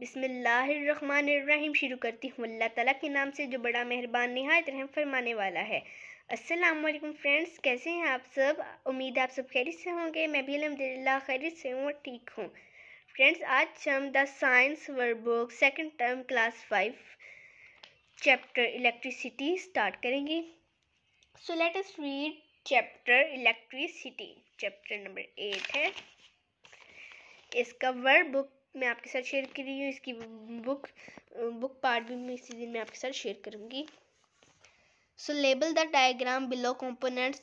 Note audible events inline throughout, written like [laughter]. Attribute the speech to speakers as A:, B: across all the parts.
A: बिसमीम शुरू करती हूँ अल्लाह ताला के नाम से जो बड़ा मेहरबान नहायत रहम फरमाने वाला है वालेकुम फ्रेंड्स कैसे हैं आप सब उम्मीद है आप सब खैरियत से होंगे मैं भी अलहमदिल्ला खैरियत से हूँ और ठीक हूँ फ्रेंड्स आज हम the science book second term class five chapter electricity start करेंगे so let us read chapter electricity chapter number eight है इसका वर्क बुक मैं आपके साथ शेयर कर रही हूँ इसकी बुक बुक पार्ट भी मैं इसी दिन मैं आपके साथ शेयर करूँगी so label the diagram below components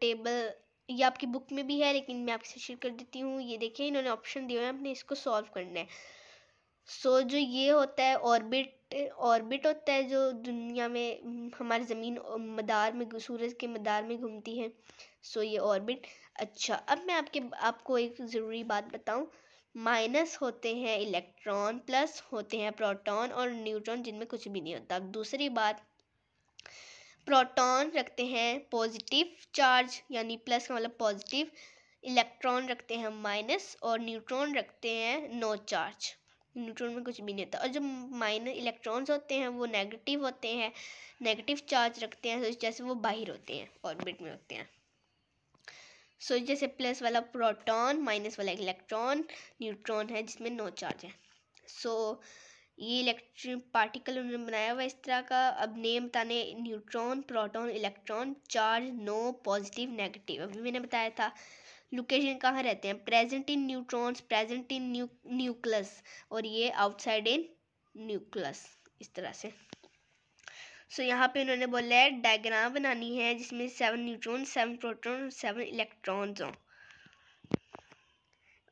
A: table ये आपकी बुक में भी है लेकिन मैं आपके साथ शेयर कर देती हूँ ये देखिए इन्होंने ऑप्शन दिए हैं आपने इसको सॉल्व करना है सो so, जो ये होता है ऑर्बिट ऑर्बिट होता है जो दुनिया में हमारी ज़मीन मदार में सूरज के मदार में घूमती है सो so, ये ऑर्बिट अच्छा अब मैं आपके आपको एक ज़रूरी बात बताऊं माइनस होते हैं इलेक्ट्रॉन प्लस होते हैं प्रोटॉन और न्यूट्रॉन जिनमें कुछ भी नहीं होता दूसरी बात प्रोटॉन रखते हैं पॉजिटिव चार्ज यानी प्लस का मतलब पॉजिटिव इलेक्ट्रॉन रखते हैं माइनस और न्यूट्रॉन रखते हैं नो चार्ज न्यूट्रॉन में कुछ भी नहीं होता और जो माइनस इलेक्ट्रॉन्स होते हैं वो नेगेटिव होते हैं नेगेटिव चार्ज रखते हैं तो जैसे वो बाहर होते हैं ऑर्बिट में होते हैं सो so, जैसे प्लस वाला प्रोटॉन माइनस वाला इलेक्ट्रॉन न्यूट्रॉन है जिसमें नो चार्ज है सो so, ये इलेक्ट्रिक पार्टिकल उन्होंने बनाया हुआ इस तरह का अब नेम बताने neutron proton electron charge no positive negative अभी मैंने बताया था लोकेशन कहाँ रहते हैं present in neutrons present in न्यू न्यूक्लस और ये आउटसाइड इन न्यूक्लस इस तरह से सो so, यहाँ पे इन्होंने बोला है डायग्राम बनानी है जिसमें seven neutron seven proton seven electrons हों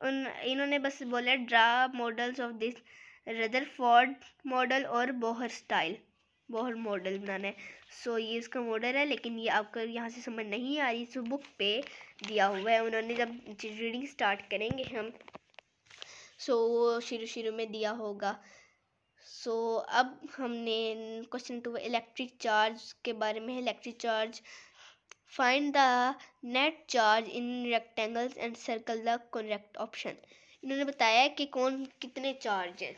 A: उन इन्होंने बस बोला draw models of this Rutherford model और बोहर स्टाइल बोहर मॉडल बनाना है सो so, ये इसका मॉडल है लेकिन ये आपको यहाँ से समझ नहीं आ रही सो बुक पे दिया हुआ है उन्होंने जब रीडिंग स्टार्ट करेंगे हम सो so, शुरू शुरू में दिया होगा सो so, अब हमने क्वेश्चन टू इलेक्ट्रिक चार्ज के बारे में electric charge find the net charge in rectangles and circle the correct option इन्होंने बताया कि कौन कितने चार्ज हैं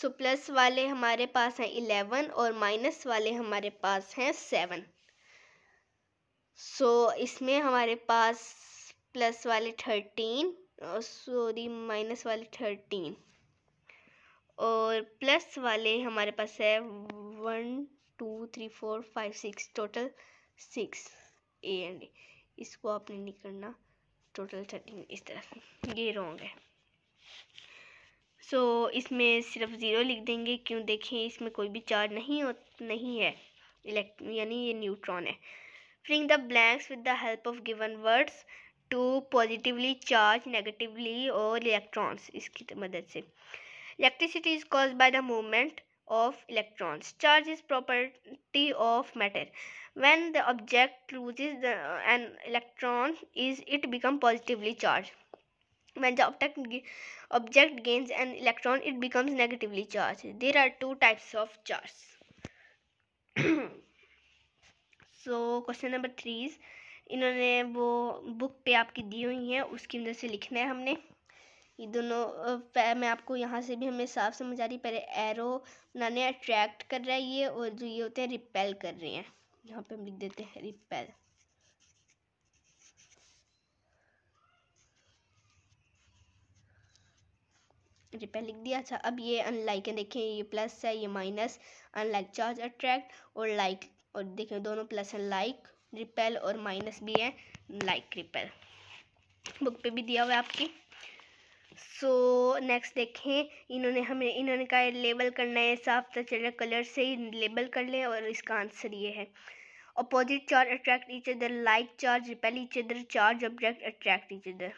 A: सो प्लस वाले हमारे पास हैं इलेवन और माइनस वाले हमारे पास हैं सेवन सो इसमें हमारे पास प्लस वाले थर्टीन और सॉरी माइनस वाले थर्टीन और प्लस वाले हमारे पास है one two three four five six total six A and A इसको आपने नहीं करना टोटल थर्टीन इस तरह ये रॉन्ग है सो so, इसमें सिर्फ ज़ीरो लिख देंगे क्यों देखें इसमें कोई भी चार्ज नहीं हो नहीं है इलेक्ट यानी ये न्यूट्रॉन है filling the blanks with the help of given words to positively charge negatively और इलेक्ट्रॉन्स इसकी मदद से electricity is caused by the movement of electrons charge is property of matter when the object loses the, uh, an electron is it become positively charged when the object, object gains an electron it becomes negatively charged there are two types of charge so question number three इन्होंने वो book पे आपकी दी हुई है उसकी अंदर से लिखना है हमने ये दोनों मैं आपको यहाँ से भी हमें साफ समझ आ रही पहले एरो बनाने अट्रैक्ट कर रहा है ये और जो ये होते हैं रिपेल कर रहे हैं यहाँ पे हम लिख देते हैं रिपेल रिपेल लिख दिया अच्छा अब ये अनलाइक है देखें ये प्लस है ये माइनस अनलाइक चार्ज अट्रैक्ट और लाइक और देखें दोनों प्लस है लाइक रिपेल और माइनस भी है लाइक रिपेल बुक पे भी दिया हुआ है आपकी सो so, नेक्स्ट देखें इन्होंने हमें इन्होंने कहा लेबल करना है साफ तचलक कलर से ही लेबल कर लें और इसका आंसर ये है opposite charge attract each other like charge repel each other charge object attract each other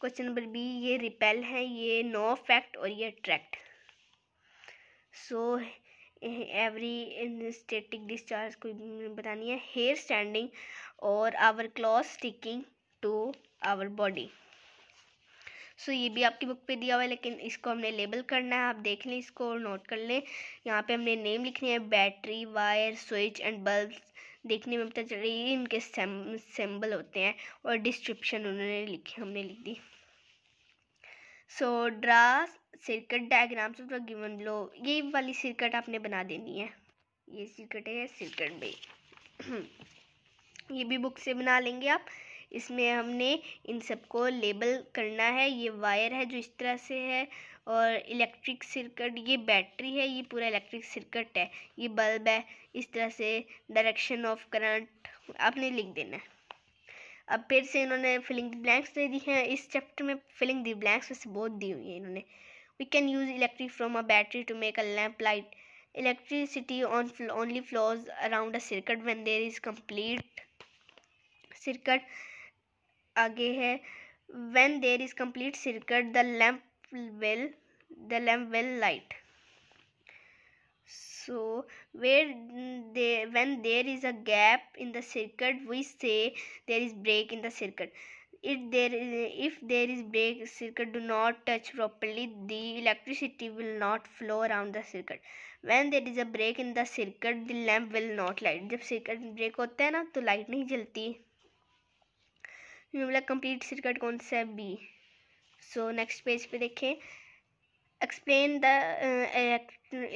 A: question number B ये रिपेल है ये नो फैक्ट और ये attract so every every static discharge को बतानी है हेयर स्टैंडिंग और our cloth sticking to our body so ये भी आपकी बुक पे दिया हुआ है लेकिन इसको हमने लेबल करना है आप देख लें इसको और नोट कर लें यहाँ पे हमने नेम लिखने हैं battery wire switch and bulb देखने में पता चल रही है इनके सिंबल होते हैं और डिस्क्रिप्शन उन्होंने लिखी हमने लिख दी so draw circuit diagrams of the given लो ये वाली सर्किट आपने बना देनी है ये सर्किट है सर्किट भी [clears throat] ये भी बुक से बना लेंगे आप इसमें हमने इन सबको लेबल करना है ये वायर है जो इस तरह से है और इलेक्ट्रिक सर्किट ये बैटरी है ये पूरा इलेक्ट्रिक सर्किट है ये बल्ब है इस तरह से डायरेक्शन ऑफ करंट आपने लिख देना है अब फिर से इन्होंने फिलिंग द ब्लैंक्स दे दी हैं इस चैप्टर में फिलिंग द ब्लैंक्स वैसे बहुत दी हुई है इन्होंने we can use electric from a battery to make a lamp light electricity on only flows around a circuit when there is complete circuit आगे है when there is complete circuit the lamp will the lamp will light so where they when there is a gap in the circuit we say there is break in the circuit if there is if there is break circuit do not touch properly the electricity will not flow around the circuit when there is a break in the circuit the lamp will not light जब circuit break होता है ना तो light नहीं जलती हमें मिला complete circuit concept B so next page पे देखें explain the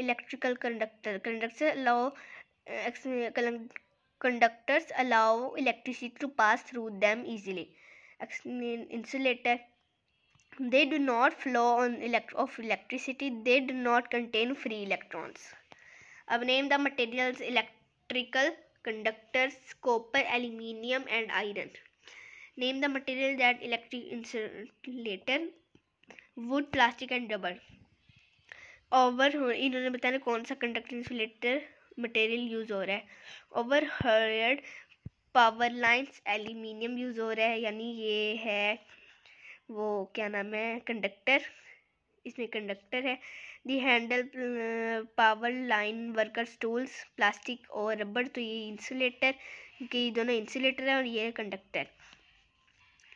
A: electrical conductor conductor allow conductors allow electricity to pass through them easily insulator they do not flow on elect of electricity they do not contain free electrons अब name the materials electrical conductors copper aluminium and iron name the material that electric insulator wood plastic and rubber over इन्होंने बताया कौन सा conductor insulator material use हो रहा है overhead power lines aluminium use हो रहा है यानी ये है वो क्या नाम है कंडक्टर इसमें कंडक्टर है the handle power line workers tools plastic और रबड़ तो ये इंसुलेटर क्योंकि ये दोनों इंसुलेटर है और ये कंडक्टर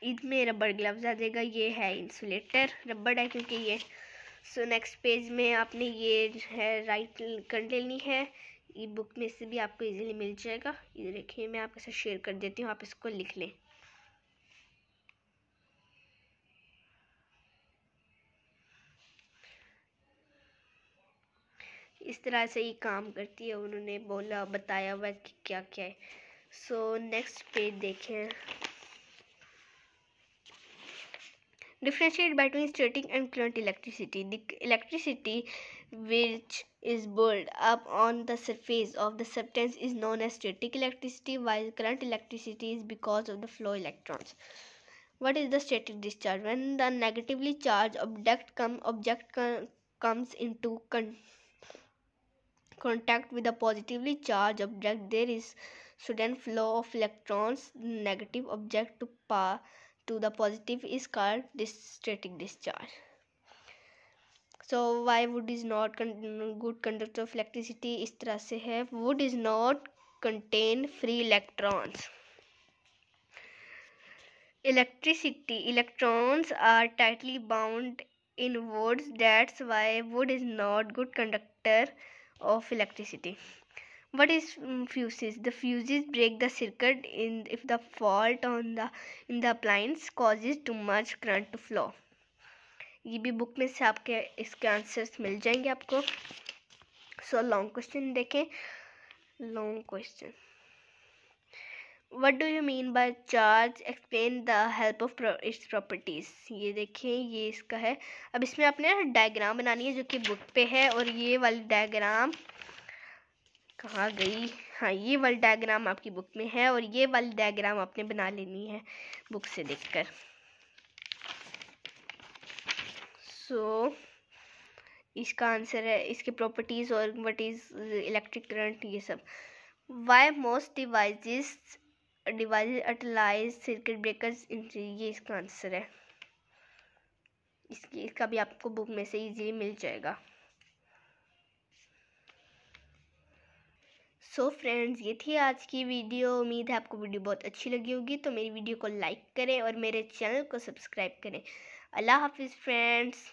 A: ईद में रबड़ ग्लव्स आ जाएगा ये है इंसुलेटर रबड़ है क्योंकि ये सो नेक्स्ट पेज में आपने ये है राइट कर लेनी है ई बुक में से भी आपको इजीली मिल जाएगा ये देखिए मैं आपके साथ शेयर कर देती हूँ आप इसको लिख लें इस तरह से ही काम करती है उन्होंने बोला बताया हुआ कि क्या क्या है सो नेक्स्ट पेज देखें differentiate between static and current electricity. The electricity which is built up on the surface of the substance is known as static electricity while current electricity is because of the flow electrons. What is the static discharge? When the negatively charged object, come, object com, comes into con, contact with a positively charged object, there is sudden flow of electrons negative object to pass to the positive is called this static discharge so why wood is not con- good conductor of electricity is se hai. wood is not contain free electrons electricity electrons are tightly bound in woods that's why wood is not good conductor of electricity what is mm, fuses the fuses break the circuit in if the fault on the in the appliance causes too much current to flow ये भी book में से आपके इसके answers मिल जाएंगे आपको so long question देखें long question what do you mean by charge explain the help of its properties ये देखें ये इसका है अब इसमें आपने डायग्राम बनानी है जो कि बुक पे है और ये वाली डायग्राम कहा गई हाँ ये वाली डायग्राम आपकी बुक में है और ये वाली डायग्राम आपने बना लेनी है बुक से देखकर सो so, इसका आंसर है इसके प्रॉपर्टीज़ और वट इज़ इलेक्ट्रिक करंट ये सब why most device device utilise circuit breakers ये इसका आंसर है इसकी इसका भी आपको बुक में से इजीली मिल जाएगा सो so फ्रेंड्स ये थी आज की वीडियो उम्मीद है आपको वीडियो बहुत अच्छी लगी होगी तो मेरी वीडियो को लाइक करें और मेरे चैनल को सब्सक्राइब करें अल्लाह हाफिज़ फ्रेंड्स